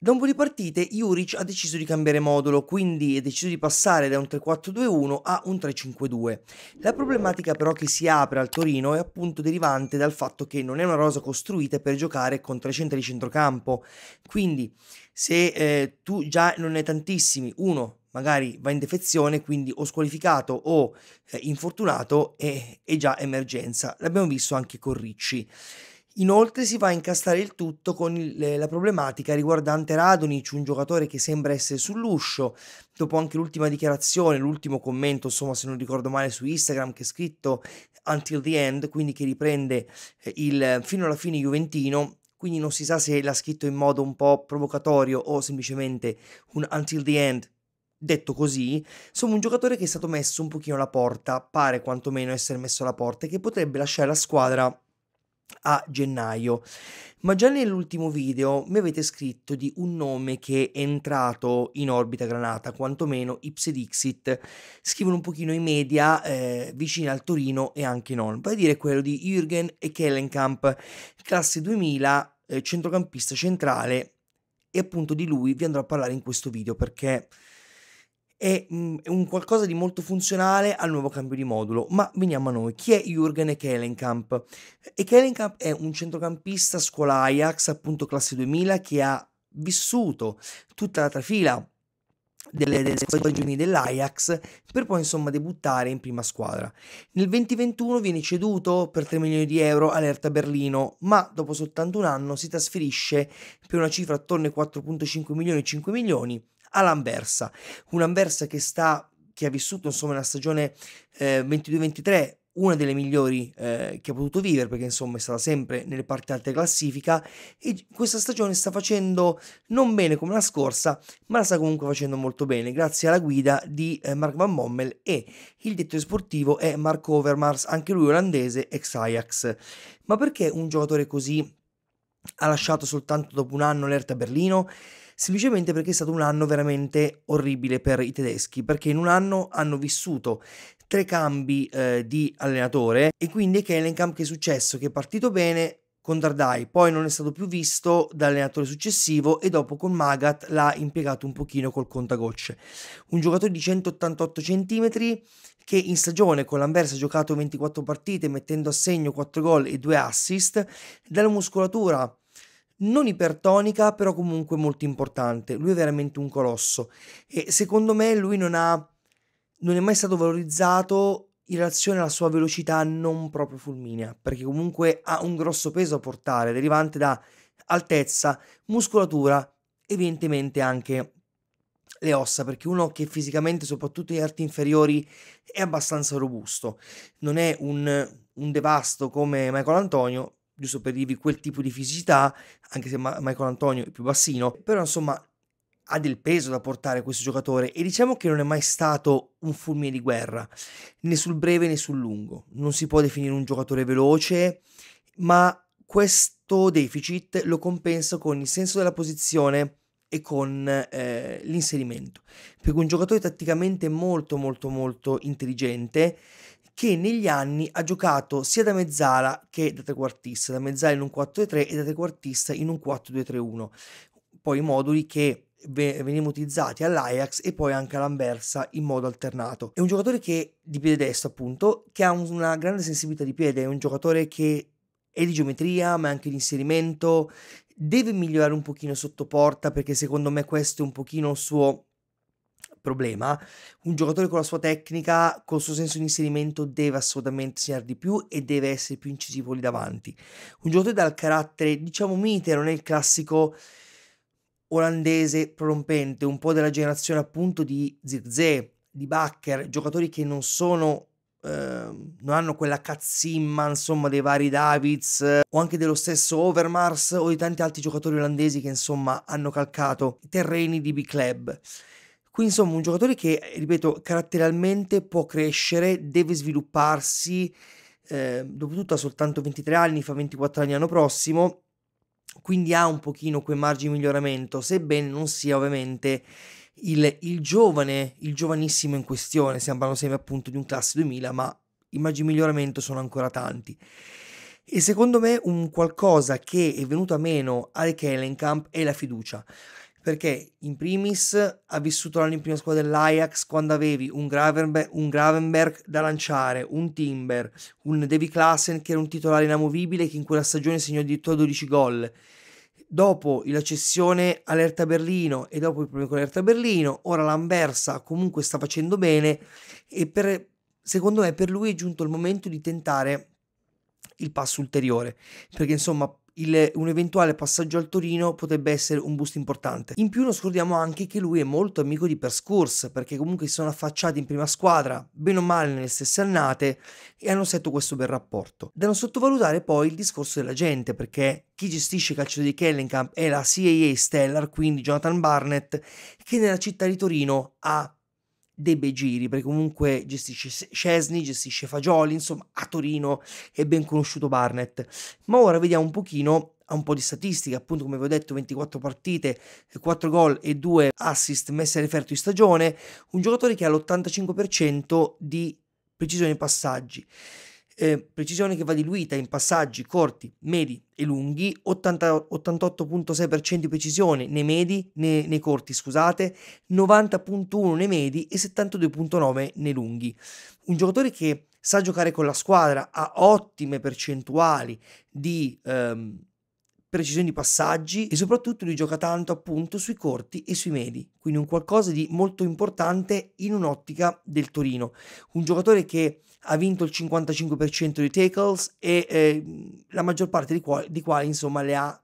Dopo le partite Juric ha deciso di cambiare modulo, quindi ha deciso di passare da un 3-4-2-1 a un 3-5-2. La problematica però che si apre al Torino è appunto derivante dal fatto che non è una rosa costruita per giocare con tre centri di centrocampo, quindi se eh, tu già non ne hai tantissimi, uno magari va in defezione, quindi o squalificato o eh, infortunato è, è già emergenza. L'abbiamo visto anche con Ricci. Inoltre si va a incastrare il tutto con il, la problematica riguardante Radonic, un giocatore che sembra essere sull'uscio, dopo anche l'ultima dichiarazione, l'ultimo commento, insomma se non ricordo male su Instagram che è scritto until the end, quindi che riprende eh, il fino alla fine Juventino, quindi non si sa se l'ha scritto in modo un po' provocatorio o semplicemente un until the end detto così, insomma un giocatore che è stato messo un pochino alla porta, pare quantomeno essere messo alla porta e che potrebbe lasciare la squadra a gennaio. Ma già nell'ultimo video mi avete scritto di un nome che è entrato in orbita granata, quantomeno Ipsedixit, scrivono un pochino i media eh, vicini al Torino e anche non, vale a dire quello di Jürgen e Kellenkamp, classe 2000, eh, centrocampista centrale, e appunto di lui vi andrò a parlare in questo video perché Mm, è, un qualcosa di molto funzionale al nuovo cambio di modulo. Ma veniamo a noi, chi è Jürgen Ekelenkamp? Ekelenkamp è un centrocampista scuola Ajax, appunto classe 2000, che ha vissuto tutta la trafila delle, delle stagioni dell'Ajax per poi insomma debuttare in prima squadra. Nel 2021 viene ceduto per 3 milioni di euro all'Erta Berlino, ma dopo soltanto un anno si trasferisce per una cifra attorno ai 4.5 milioni e 5 milioni all'Anversa. Un'Anversa che, sta, che ha vissuto insomma una stagione eh, 22-23 una delle migliori eh, che ha potuto vivere perché insomma è stata sempre nelle parti alte classifica e questa stagione sta facendo non bene come la scorsa ma la sta comunque facendo molto bene grazie alla guida di eh, Mark Van Mommel e il direttore sportivo è Marco Overmars anche lui olandese ex Ajax ma perché un giocatore così ha lasciato soltanto dopo un anno l'Erta Berlino? semplicemente perché è stato un anno veramente orribile per i tedeschi, perché in un anno hanno vissuto tre cambi eh, di allenatore e quindi che Ellenkamp che è successo, che è partito bene, con Dardai, poi non è stato più visto dall'allenatore successivo e dopo con Magat l'ha impiegato un pochino col contagocce. Un giocatore di 188 cm che in stagione con l'Anversa ha giocato 24 partite mettendo a segno 4 gol e 2 assist, dalla muscolatura non ipertonica, però comunque molto importante. Lui è veramente un colosso e secondo me lui non, ha, non è mai stato valorizzato in relazione alla sua velocità non proprio fulminea, perché comunque ha un grosso peso a portare derivante da altezza, muscolatura, evidentemente anche le ossa, perché uno che fisicamente, soprattutto in arti inferiori, è abbastanza robusto. Non è un, un devasto come Michael Antonio, giusto per dirvi quel tipo di fisicità, anche se Ma- Michael Antonio è più bassino, però insomma ha del peso da portare questo giocatore e diciamo che non è mai stato un fulmine di guerra, né sul breve né sul lungo. Non si può definire un giocatore veloce, ma questo deficit lo compensa con il senso della posizione e con eh, l'inserimento. perché un giocatore tatticamente molto molto molto intelligente che negli anni ha giocato sia da mezzala che da trequartista, da mezzala in un 4-3 e da trequartista in un 4-2-3-1. Poi moduli che venivano utilizzati all'Ajax e poi anche all'Anversa in modo alternato. È un giocatore che di piede destro, appunto, che ha una grande sensibilità di piede, è un giocatore che è di geometria, ma è anche di inserimento, deve migliorare un pochino sotto porta perché secondo me questo è un pochino il suo problema, un giocatore con la sua tecnica, col suo senso di inserimento deve assolutamente segnare di più e deve essere più incisivo lì davanti. Un giocatore dal carattere, diciamo, mite, non è il classico olandese prorompente, un po' della generazione appunto di Zirze, di Bakker, giocatori che non sono Uh, non hanno quella cazzimma insomma dei vari Davids o anche dello stesso Overmars o di tanti altri giocatori olandesi che insomma hanno calcato i terreni di B-Club quindi insomma un giocatore che, ripeto, caratterialmente può crescere, deve svilupparsi, eh, dopotutto ha soltanto 23 anni, fa 24 anni l'anno prossimo, quindi ha un pochino quei margini di miglioramento, sebbene non sia ovviamente il, il giovane, il giovanissimo in questione, stiamo parlando sempre appunto di un classe 2000, ma i margini di miglioramento sono ancora tanti. E secondo me un qualcosa che è venuto a meno al Kellenkamp è la fiducia perché in primis ha vissuto l'anno in prima squadra dell'Ajax quando avevi un Gravenberg, un Gravenberg, da lanciare, un Timber, un Davy Klassen che era un titolare inamovibile che in quella stagione segnò addirittura 12 gol. Dopo la cessione all'Erta Berlino e dopo il problema con l'Erta Berlino, ora l'Anversa comunque sta facendo bene e per, secondo me per lui è giunto il momento di tentare il passo ulteriore perché insomma il, un eventuale passaggio al Torino potrebbe essere un boost importante. In più non scordiamo anche che lui è molto amico di Perscours perché comunque si sono affacciati in prima squadra, bene o male nelle stesse annate, e hanno setto questo bel rapporto. Da non sottovalutare poi il discorso della gente perché chi gestisce il calcio di Kellenkamp è la CAA Stellar, quindi Jonathan Barnett, che nella città di Torino ha De giri, perché comunque gestisce Cesni, gestisce Fagioli, insomma a Torino è ben conosciuto Barnett. Ma ora vediamo un pochino un po' di statistica, appunto come vi ho detto 24 partite, 4 gol e 2 assist messi a referto in stagione, un giocatore che ha l'85% di precisione nei passaggi eh, precisione che va diluita in passaggi corti, medi e lunghi, 88.6% di precisione nei medi, nei, nei corti, scusate, 90.1 nei medi e 72.9 nei lunghi. Un giocatore che sa giocare con la squadra, ha ottime percentuali di, ehm, precisione di passaggi e soprattutto lui gioca tanto appunto sui corti e sui medi, quindi un qualcosa di molto importante in un'ottica del Torino. Un giocatore che ha vinto il 55% dei tackles e eh, la maggior parte di quali, dei quali insomma le ha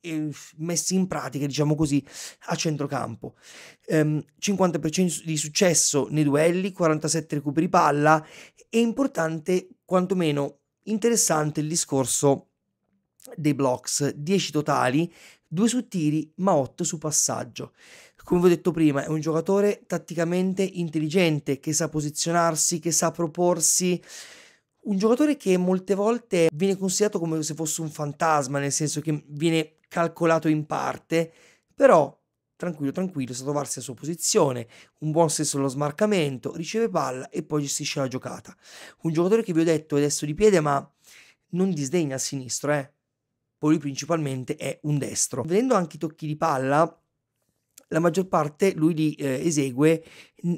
eh, messi in pratica, diciamo così, a centrocampo. Um, ehm, 50% di successo nei duelli, 47 recuperi palla, è importante quantomeno interessante il discorso dei blocks, 10 totali, 2 su tiri ma 8 su passaggio. Come vi ho detto prima, è un giocatore tatticamente intelligente che sa posizionarsi, che sa proporsi. Un giocatore che molte volte viene considerato come se fosse un fantasma, nel senso che viene calcolato in parte, però tranquillo, tranquillo, sa trovarsi alla sua posizione, un buon senso dello smarcamento, riceve palla e poi gestisce la giocata. Un giocatore che vi ho detto è destro di piede, ma non disdegna a sinistro, eh poi lui principalmente è un destro. Vedendo anche i tocchi di palla, la maggior parte lui li eh, esegue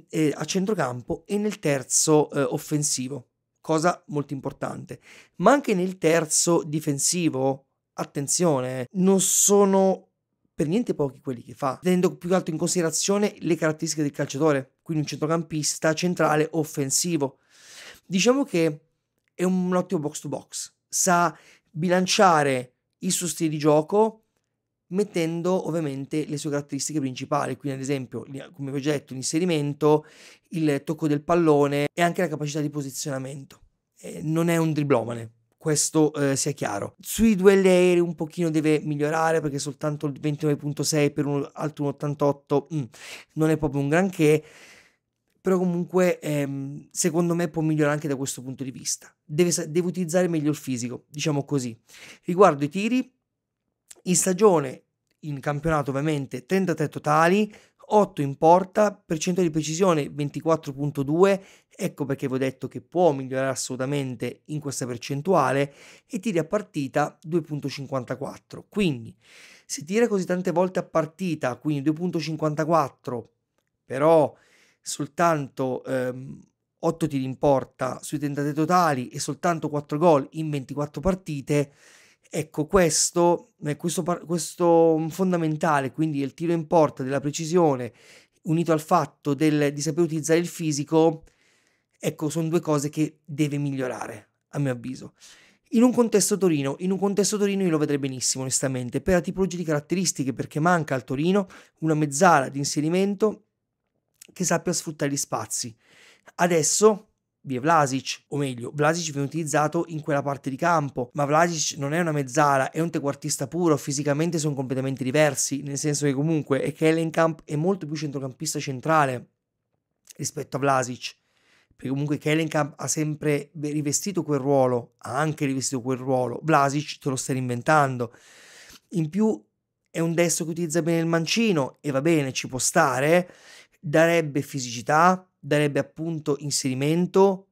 eh, a centrocampo e nel terzo eh, offensivo, cosa molto importante, ma anche nel terzo difensivo. Attenzione, non sono per niente pochi quelli che fa, tenendo più che altro in considerazione le caratteristiche del calciatore, quindi un centrocampista centrale offensivo. Diciamo che è un ottimo box to box, sa bilanciare il suo stile di gioco mettendo ovviamente le sue caratteristiche principali, quindi ad esempio, come vi ho detto, l'inserimento, il tocco del pallone e anche la capacità di posizionamento. Eh, non è un driblomane, questo eh, sia chiaro. Sui duelli aerei un pochino deve migliorare perché soltanto il 29.6 per un altro 1.88 mm, non è proprio un granché però comunque ehm, secondo me può migliorare anche da questo punto di vista. Deve, deve utilizzare meglio il fisico, diciamo così. Riguardo i tiri, in stagione, in campionato ovviamente, 33 totali, 8 in porta, percentuale di precisione 24.2, ecco perché vi ho detto che può migliorare assolutamente in questa percentuale e tiri a partita 2.54. Quindi se tira così tante volte a partita, quindi 2.54, però soltanto ehm, 8 tiri in porta sui tentate totali e soltanto 4 gol in 24 partite. Ecco, questo, eh, questo, questo fondamentale, quindi il tiro in porta della precisione, unito al fatto del, di saper utilizzare il fisico, ecco, sono due cose che deve migliorare, a mio avviso. In un contesto Torino, in un contesto Torino io lo vedrei benissimo, onestamente, per la tipologia di caratteristiche, perché manca al Torino una mezzala di inserimento che sappia sfruttare gli spazi. Adesso vi è Vlasic, o meglio, Vlasic viene utilizzato in quella parte di campo, ma Vlasic non è una mezzala, è un tequartista puro, fisicamente sono completamente diversi, nel senso che comunque è Kellenkamp è molto più centrocampista centrale rispetto a Vlasic, perché comunque Kellenkamp ha sempre rivestito quel ruolo, ha anche rivestito quel ruolo, Vlasic te lo stai reinventando. In più è un destro che utilizza bene il mancino e va bene, ci può stare, darebbe fisicità, darebbe appunto inserimento,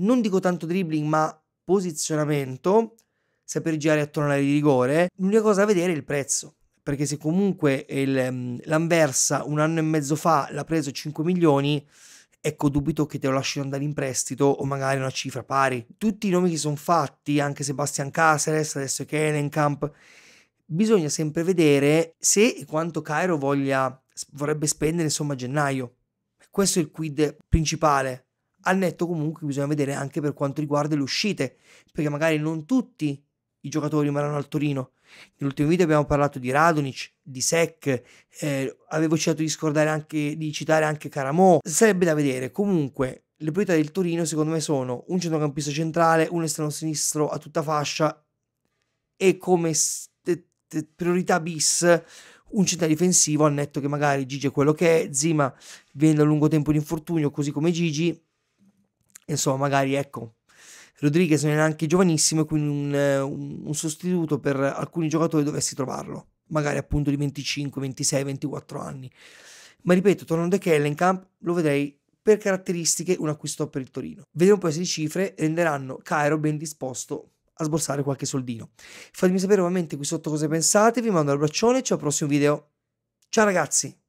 non dico tanto dribbling, ma posizionamento, saper girare attorno all'area di rigore. L'unica cosa da vedere è il prezzo, perché se comunque il, ehm, l'Anversa un anno e mezzo fa l'ha preso 5 milioni, ecco dubito che te lo lasciano andare in prestito o magari una cifra pari. Tutti i nomi che sono fatti, anche Sebastian Caceres, adesso Kenenkamp, bisogna sempre vedere se e quanto Cairo voglia vorrebbe spendere insomma a gennaio. Questo è il quid principale. Al netto comunque bisogna vedere anche per quanto riguarda le uscite, perché magari non tutti i giocatori rimarranno al Torino. Nell'ultimo video abbiamo parlato di Radonic, di Sec, eh, avevo cercato di, scordare anche, di citare anche Caramo. Sarebbe da vedere. Comunque, le priorità del Torino secondo me sono un centrocampista centrale, un esterno sinistro a tutta fascia e come priorità bis un centrale difensivo al netto che magari Gigi è quello che è, Zima viene da lungo tempo di infortunio, così come Gigi, insomma magari ecco, Rodriguez non è neanche giovanissimo, quindi un, un, sostituto per alcuni giocatori dovessi trovarlo, magari appunto di 25, 26, 24 anni. Ma ripeto, tornando a Kellenkamp, lo vedrei per caratteristiche un acquisto per il Torino. Vedremo poi se le cifre renderanno Cairo ben disposto a sborsare qualche soldino. Fatemi sapere ovviamente qui sotto cosa pensate, vi mando un abbraccione ciao al prossimo video. Ciao ragazzi!